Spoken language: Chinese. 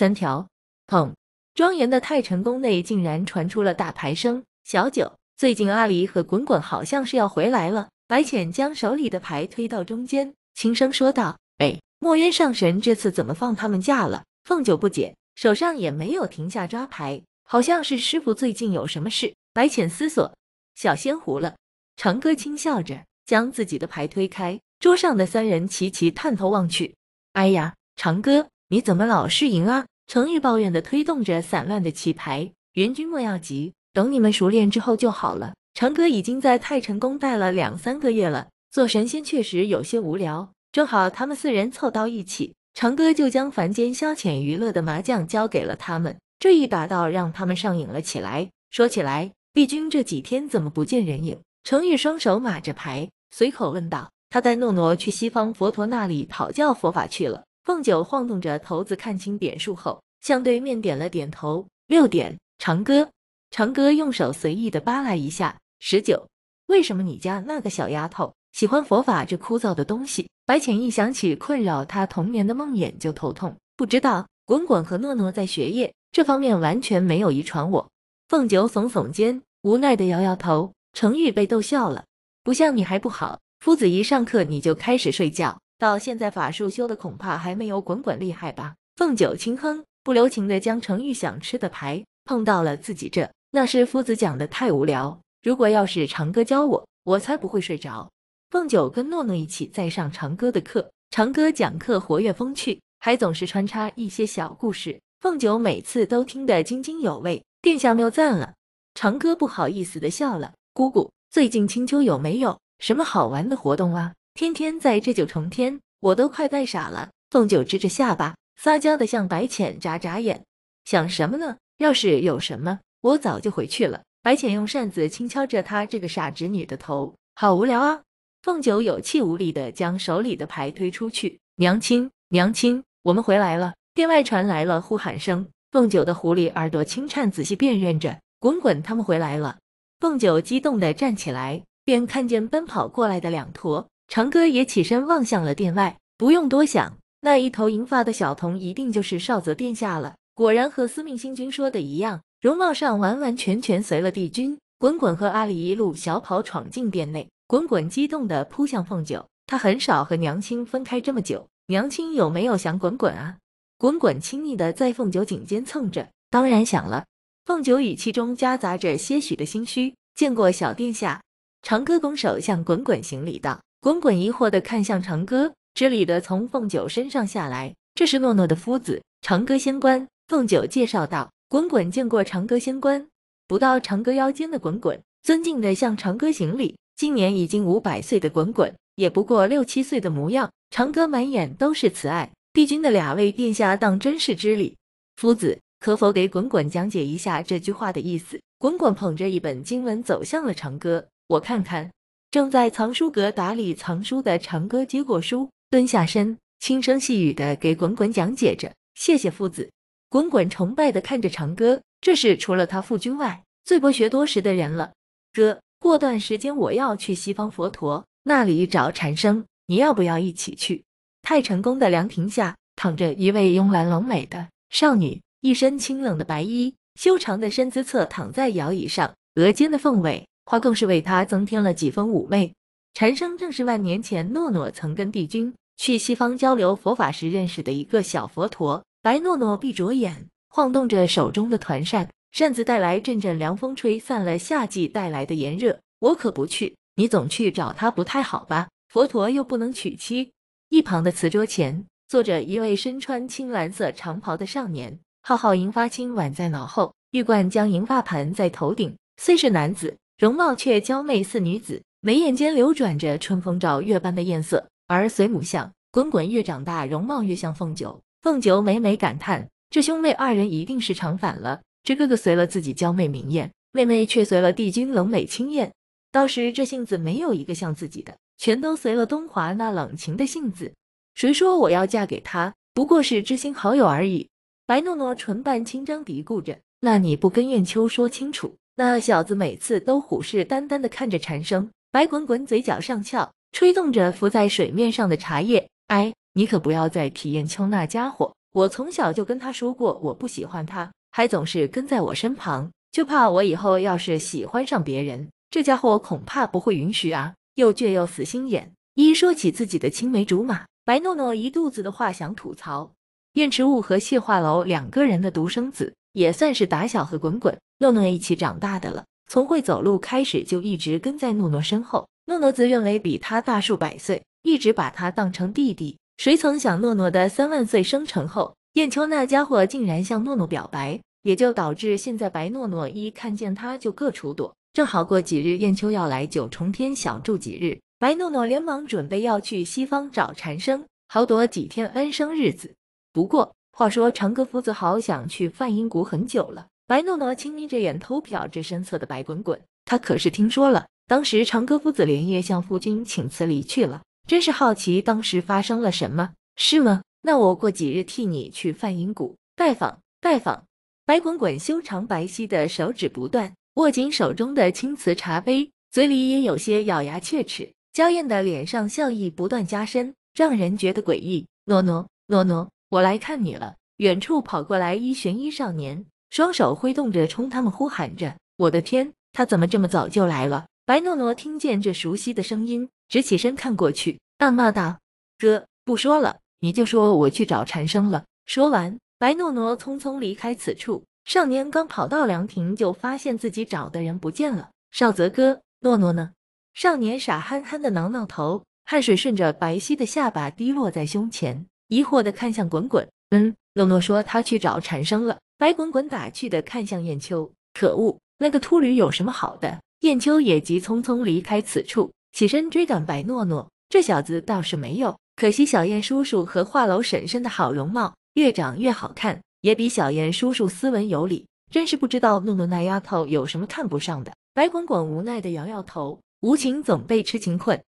三条砰！庄严的太晨宫内竟然传出了大牌声。小九，最近阿狸和滚滚好像是要回来了。白浅将手里的牌推到中间，轻声说道：“哎，墨渊上神这次怎么放他们假了？”凤九不解，手上也没有停下抓牌，好像是师傅最近有什么事。白浅思索，小仙糊了。长歌轻笑着将自己的牌推开，桌上的三人齐齐探头望去。哎呀，长歌，你怎么老是赢啊？程玉抱怨地推动着散乱的棋牌：“元君莫要急，等你们熟练之后就好了。”长哥已经在太晨宫待了两三个月了，做神仙确实有些无聊。正好他们四人凑到一起，长哥就将凡间消遣娱乐的麻将交给了他们。这一打到，让他们上瘾了起来。说起来，帝君这几天怎么不见人影？程玉双手码着牌，随口问道：“他带诺诺去西方佛陀那里讨教佛法去了。”凤九晃动着骰子，看清点数后，向对面点了点头。六点，长哥。长哥用手随意的扒拉一下，十九。为什么你家那个小丫头喜欢佛法这枯燥的东西？白浅一想起困扰他童年的梦魇就头痛。不知道，滚滚和诺诺在学业这方面完全没有遗传我。凤九耸耸肩，无奈的摇摇头。程玉被逗笑了，不像你还不好，夫子一上课你就开始睡觉。到现在，法术修的恐怕还没有滚滚厉害吧？凤九轻哼，不留情的将程玉想吃的牌碰到了自己这。那是夫子讲的太无聊，如果要是长哥教我，我才不会睡着。凤九跟诺诺一起在上长哥的课，长哥讲课活跃风趣，还总是穿插一些小故事，凤九每次都听得津津有味。殿下谬赞了。长哥不好意思的笑了。姑姑，最近青丘有没有什么好玩的活动啊？天天在这九重天，我都快呆傻了。凤九支着下巴，撒娇的向白浅眨眨眼，想什么呢？要是有什么，我早就回去了。白浅用扇子轻敲着她这个傻侄女的头，好无聊啊。凤九有气无力的将手里的牌推出去。娘亲，娘亲，我们回来了！殿外传来了呼喊声。凤九的狐狸耳朵轻颤，仔细辨认着，滚滚他们回来了。凤九激动的站起来，便看见奔跑过来的两坨。长歌也起身望向了殿外，不用多想，那一头银发的小童一定就是少泽殿下了。果然和司命星君说的一样，容貌上完完全全随了帝君。滚滚和阿离一路小跑闯进殿内，滚滚激动地扑向凤九，他很少和娘亲分开这么久，娘亲有没有想滚滚啊？滚滚亲昵地在凤九颈间蹭着，当然想了。凤九语气中夹杂着些许的心虚，见过小殿下。长歌拱手向滚滚行礼道。滚滚疑惑地看向长歌，这里的从凤九身上下来，这是诺诺的夫子长歌仙官。凤九介绍道：“滚滚见过长歌仙官，不到长歌腰间的滚滚，尊敬地向长歌行礼。今年已经五百岁的滚滚，也不过六七岁的模样。长歌满眼都是慈爱。帝君的两位殿下当真是知礼。夫子，可否给滚滚讲解一下这句话的意思？”滚滚捧着一本经文走向了长歌：“我看看。”正在藏书阁打理藏书的长歌接过书，蹲下身，轻声细语的给滚滚讲解着。谢谢夫子。滚滚崇拜的看着长歌，这是除了他父君外最博学多识的人了。哥，过段时间我要去西方佛陀那里找禅生，你要不要一起去？太成功。的凉亭下躺着一位慵懒柔美的少女，一身清冷的白衣，修长的身姿侧躺在摇椅上，额间的凤尾。话更是为他增添了几分妩媚。禅生正是万年前诺诺曾跟帝君去西方交流佛法时认识的一个小佛陀。白诺诺闭着眼，晃动着手中的团扇，扇子带来阵阵凉风，吹散了夏季带来的炎热。我可不去，你总去找他不太好吧？佛陀又不能娶妻。一旁的瓷桌前坐着一位身穿青蓝色长袍的少年，浩浩银发轻挽在脑后，玉冠将银发盘在头顶，虽是男子。容貌却娇媚似女子，眉眼间流转着春风照月般的艳色。而随母像，滚滚越长大，容貌越像凤九。凤九每每感叹，这兄妹二人一定是长反了。这哥哥随了自己娇媚明艳，妹妹却随了帝君冷美清艳。到时这性子，没有一个像自己的，全都随了东华那冷情的性子。谁说我要嫁给他？不过是知心好友而已。白诺诺唇瓣轻张，嘀咕着：“那你不跟怨秋说清楚？”那小子每次都虎视眈眈地看着蝉声，白滚滚嘴角上翘，吹动着浮在水面上的茶叶。哎，你可不要再提燕秋那家伙，我从小就跟他说过我不喜欢他，还总是跟在我身旁，就怕我以后要是喜欢上别人，这家伙恐怕不会允许啊，又倔又死心眼。一说起自己的青梅竹马，白诺诺一肚子的话想吐槽。燕池雾和谢化楼两个人的独生子，也算是打小和滚滚。诺诺一起长大的了，从会走路开始就一直跟在诺诺身后。诺诺自认为比他大数百岁，一直把他当成弟弟。谁曾想，诺诺的三万岁生辰后，燕秋那家伙竟然向诺诺表白，也就导致现在白诺诺一看见他就各处躲。正好过几日，燕秋要来九重天小住几日，白诺诺连忙准备要去西方找禅生，好躲几天安生日子。不过，话说长歌夫子好想去梵音谷很久了。白诺诺轻眯着眼偷瞟着身侧的白滚滚，他可是听说了，当时长歌夫子连夜向父君请辞离去了，真是好奇当时发生了什么，是吗？那我过几日替你去梵音谷拜访拜访。白滚滚修长白皙的手指不断握紧手中的青瓷茶杯，嘴里也有些咬牙切齿，娇艳的脸上笑意不断加深，让人觉得诡异。诺诺诺诺，我来看你了。远处跑过来一玄衣少年。双手挥动着，冲他们呼喊着：“我的天，他怎么这么早就来了？”白诺诺听见这熟悉的声音，直起身看过去，大骂道：“哥，不说了，你就说我去找蝉生了。”说完，白诺诺匆匆离开此处。少年刚跑到凉亭，就发现自己找的人不见了。“少泽哥，诺诺呢？”少年傻憨憨的挠挠头，汗水顺着白皙的下巴滴落在胸前，疑惑的看向滚滚：“嗯。”诺诺说他去找蝉生了。白滚滚打趣的看向燕秋，可恶，那个秃驴有什么好的？燕秋也急匆匆离开此处，起身追赶白诺诺。这小子倒是没有，可惜小燕叔叔和画楼婶婶的好容貌，越长越好看，也比小燕叔叔斯文有礼，真是不知道诺诺那丫头有什么看不上的。白滚滚无奈的摇摇头，无情总被痴情困。